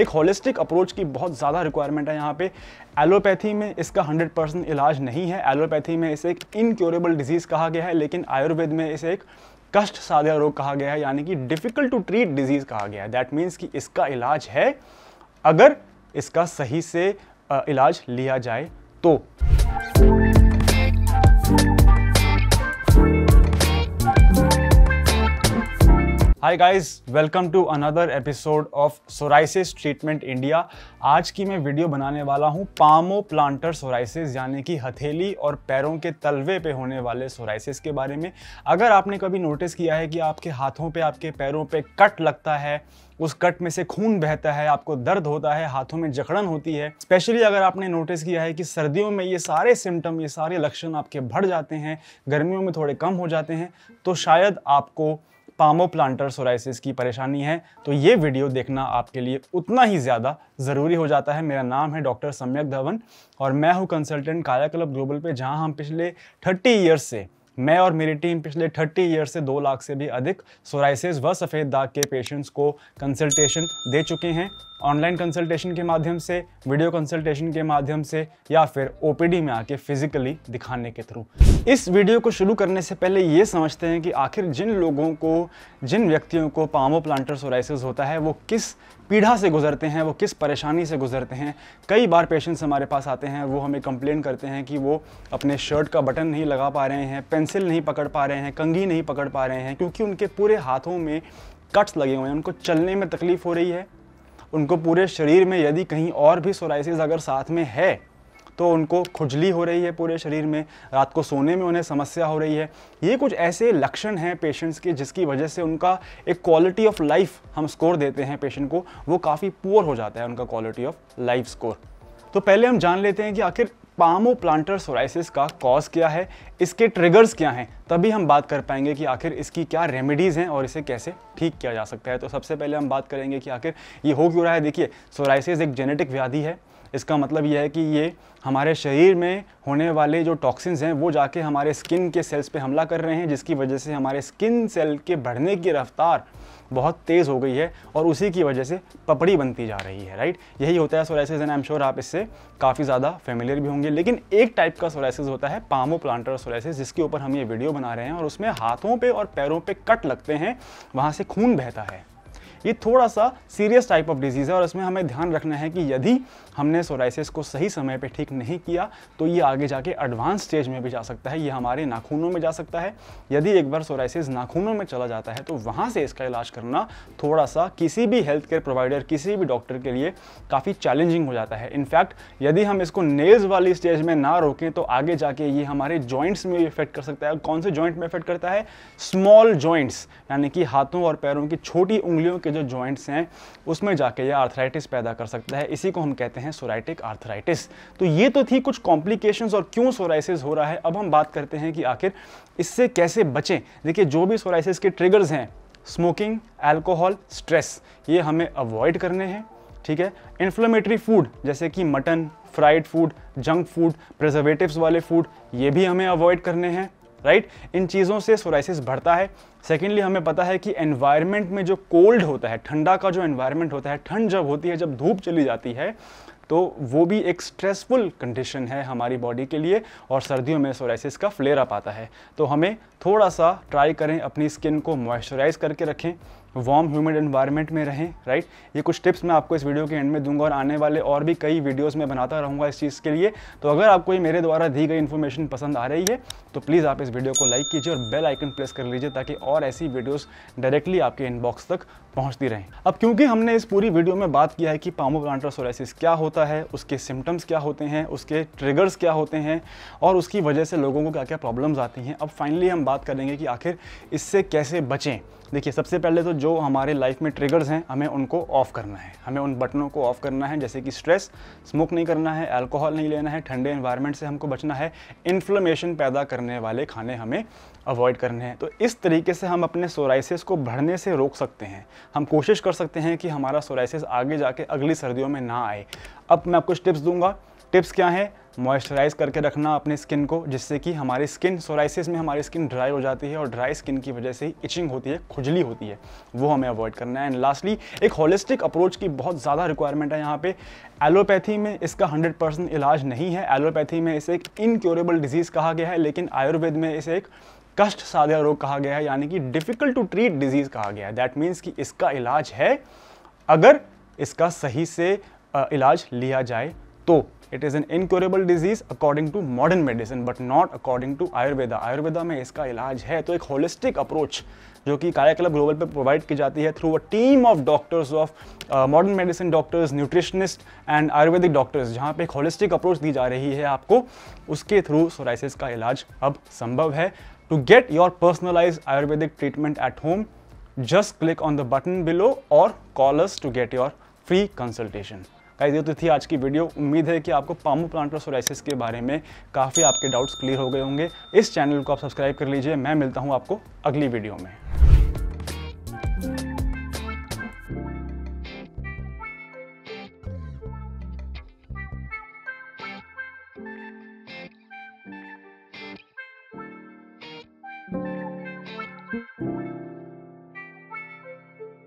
एक holistic approach की बहुत ज़्यादा रिक्वायरमेंट है यहाँ पे एलोपैथी में इसका 100 परसेंट इलाज नहीं है एलोपैथी में इसे एक इनक्योरेबल डिजीज़ कहा गया है लेकिन आयुर्वेद में इसे एक कष्ट साधा रोग कहा गया है यानी कि डिफ़िकल्ट टू ट्रीट डिजीज़ कहा गया है दैट मीन्स कि इसका इलाज है अगर इसका सही से इलाज लिया जाए तो hi guys welcome to another episode of psoriasis treatment India आज की मैं वीडियो बनाने वाला हूँ पामो प्लांटर सोराइसिस यानी कि हथेली और पैरों के तलवे पे होने वाले सोराइसिस के बारे में अगर आपने कभी नोटिस किया है कि आपके हाथों पे आपके पैरों पे कट लगता है उस कट में से खून बहता है आपको दर्द होता है हाथों में जकड़न होती है स्पेशली अगर आपने नोटिस किया है कि सर्दियों में ये सारे सिम्टम ये सारे लक्षण आपके बढ़ जाते हैं गर्मियों में थोड़े कम हो जाते हैं तो शायद आपको पामो प्लांटर सोराइसिस की परेशानी है तो ये वीडियो देखना आपके लिए उतना ही ज़्यादा ज़रूरी हो जाता है मेरा नाम है डॉक्टर सम्यक धवन और मैं हूँ कंसल्टेंट काया क्लब ग्लोबल पे जहाँ हम पिछले 30 ईयर्स से मैं और मेरी टीम पिछले 30 ईयर से 2 लाख से भी अधिक सोराइसिस व सफ़ेद दाग के पेशेंट्स को कंसल्टेशन दे चुके हैं ऑनलाइन कंसल्टेशन के माध्यम से वीडियो कंसल्टेशन के माध्यम से या फिर ओ में आके फिजिकली दिखाने के थ्रू इस वीडियो को शुरू करने से पहले ये समझते हैं कि आखिर जिन लोगों को जिन व्यक्तियों को पामो प्लांटर सोराइसिस होता है वो किस पीढ़ा से गुजरते हैं वो किस परेशानी से गुजरते हैं कई बार पेशेंट्स हमारे पास आते हैं वो हमें कंप्लेन करते हैं कि वो अपने शर्ट का बटन नहीं लगा पा रहे हैं पेंसिल नहीं पकड़ पा रहे हैं कंघी नहीं पकड़ पा रहे हैं क्योंकि उनके पूरे हाथों में कट्स लगे हुए हैं उनको चलने में तकलीफ़ हो रही है उनको पूरे शरीर में यदि कहीं और भी सोराइसिस अगर साथ में है तो उनको खुजली हो रही है पूरे शरीर में रात को सोने में उन्हें समस्या हो रही है ये कुछ ऐसे लक्षण हैं पेशेंट्स के जिसकी वजह से उनका एक क्वालिटी ऑफ लाइफ हम स्कोर देते हैं पेशेंट को वो काफ़ी पुअर हो जाता है उनका क्वालिटी ऑफ लाइफ स्कोर तो पहले हम जान लेते हैं कि आखिर पामो प्लांटर सोराइसिस का कॉज क्या है इसके ट्रिगर्स क्या हैं तभी हम बात कर पाएंगे कि आखिर इसकी क्या रेमेडीज़ हैं और इसे कैसे ठीक किया जा सकता है तो सबसे पहले हम बात करेंगे कि आखिर ये हो क्यों रहा है देखिए सोराइसिस एक जेनेटिक व्याधि है इसका मतलब यह है कि ये हमारे शरीर में होने वाले जो टॉक्सिन्स हैं वो जाके हमारे स्किन के सेल्स पे हमला कर रहे हैं जिसकी वजह से हमारे स्किन सेल के बढ़ने की रफ्तार बहुत तेज़ हो गई है और उसी की वजह से पपड़ी बनती जा रही है राइट यही होता है psoriasis and I am sure आप इससे काफ़ी ज़्यादा फेमिलियर भी होंगे लेकिन एक टाइप का सोराइसिस होता है पामो प्लांटर सोराइसिस जिसके ऊपर हम ये वीडियो बना रहे हैं और उसमें हाथों पे और पैरों पे कट लगते हैं वहाँ से खून बहता है ये थोड़ा सा सीरियस टाइप ऑफ डिजीज़ है और इसमें हमें ध्यान रखना है कि यदि हमने सोराइसिस को सही समय पर ठीक नहीं किया तो ये आगे जाके एडवांस स्टेज में भी जा सकता है ये हमारे नाखूनों में जा सकता है यदि एक बार सोराइसिस नाखूनों में चला जाता है तो वहाँ से इसका इलाज करना थोड़ा सा किसी भी हेल्थ केयर प्रोवाइडर किसी भी डॉक्टर के लिए काफ़ी चैलेंजिंग हो जाता है इनफैक्ट यदि हम इसको नेल्स वाली स्टेज में ना रोकें तो आगे जाके ये हमारे जॉइंट्स में इफेक्ट कर सकता है कौन से जॉइंट में इफेक्ट करता है स्मॉल जॉइंट्स यानी कि हाथों और पैरों की छोटी उंगलियों के जो जॉइंट्स हैं उसमें जाके ये आर्थराइटिस पैदा कर सकता है इसी को हम कहते हैं सोराइटिक आर्थराइटिस तो ये तो थी कुछ कॉम्प्लिकेशंस और क्यों सोराइसिस हो रहा है अब हम बात करते हैं कि आखिर इससे कैसे बचें देखिए जो भी सोराइसिस के ट्रिगर्स हैं स्मोकिंग एल्कोहल स्ट्रेस ये हमें अवॉइड करने हैं ठीक है इन्फ्लेमेटरी फूड जैसे कि mutton fried food junk food preservatives वाले फूड ये भी हमें अवॉइड करने हैं राइट इन चीज़ों से सोराइसिस बढ़ता है सेकेंडली हमें पता है कि एनवायरनमेंट में जो कोल्ड होता है ठंडा का जो एनवायरनमेंट होता है ठंड जब होती है जब धूप चली जाती है तो वो भी एक स्ट्रेसफुल कंडीशन है हमारी बॉडी के लिए और सर्दियों में सोराइसिस का फ्लेयर अप आता है तो हमें थोड़ा सा ट्राई करें अपनी स्किन को मॉइस्चराइज करके रखें वार्म ह्यूमिड इन्वायरमेंट में रहें राइट ये कुछ टिप्स मैं आपको इस वीडियो के एंड में दूंगा और आने वाले और भी कई वीडियोस में बनाता रहूँगा इस चीज़ के लिए तो अगर आपको ये मेरे द्वारा दी गई इन्फॉर्मेशन पसंद आ रही है तो प्लीज़ आप इस वीडियो को लाइक कीजिए और बेल आइकन प्रेस कर लीजिए ताकि और ऐसी वीडियोज़ डायरेक्टली आपके इनबॉक्स तक पहुँचती रहें अब क्योंकि हमने इस पूरी वीडियो में बात किया है कि पामो प्लांटर क्या होता है उसके सिम्टम्स क्या होते हैं उसके ट्रिगर्स क्या होते हैं और उसकी वजह से लोगों को क्या क्या प्रॉब्लम्स आती हैं अब फाइनली हम बात करेंगे कि आखिर इससे कैसे बचें देखिए सबसे पहले तो जो हमारे लाइफ में ट्रिगर्स हैं हमें उनको ऑफ करना है हमें उन बटनों को ऑफ करना है जैसे कि स्ट्रेस स्मोक नहीं करना है अल्कोहल नहीं लेना है ठंडे इन्वायरमेंट से हमको बचना है इन्फ्लोमेशन पैदा करने वाले खाने हमें अवॉइड करने हैं तो इस तरीके से हम अपने सोराइसिस को बढ़ने से रोक सकते हैं हम कोशिश कर सकते हैं कि हमारा सोराइसिस आगे जाके अगली सर्दियों में ना आए अब मैं आपको टिप्स दूंगा टिप्स क्या हैं मॉइस्चराइज़ करके रखना अपने स्किन को जिससे कि हमारी स्किन सोराइसिस में हमारी स्किन ड्राई हो जाती है और ड्राई स्किन की वजह से ही इचिंग होती है खुजली होती है वो हमें अवॉइड करना है एंड लास्टली एक होलिस्टिक अप्रोच की बहुत ज़्यादा रिक्वायरमेंट है यहाँ पे एलोपैथी में इसका 100% इलाज नहीं है एलोपैथी में इसे एक इनक्योरेबल डिजीज़ कहा गया है लेकिन आयुर्वेद में इसे एक कष्ट साध्या रोग कहा गया है यानी कि डिफ़िकल्ट टू ट्रीट डिजीज़ कहा गया है दैट मीन्स कि इसका इलाज है अगर इसका सही से इलाज लिया जाए तो it is an incurable disease according to modern medicine but not according to Ayurveda Ayurveda में इसका इलाज है तो एक होलिस्टिक अप्रोच जो कि काया ग्लोबल पर प्रोवाइड की जाती है through a team of doctors of modern medicine doctors nutritionist and Ayurvedic doctors जहाँ पे एक होलिस्टिक अप्रोच दी जा रही है आपको उसके थ्रू सोराइसिस का इलाज अब संभव है to get your personalise Ayurvedic treatment at home just click on the button below और call us to get your free consultation का ये तो थी आज की वीडियो उम्मीद है कि आपको पामू प्लांट और सोराइसिस के बारे में काफ़ी आपके डाउट्स क्लियर हो गए होंगे इस चैनल को आप सब्सक्राइब कर लीजिए मैं मिलता हूँ आपको अगली वीडियो में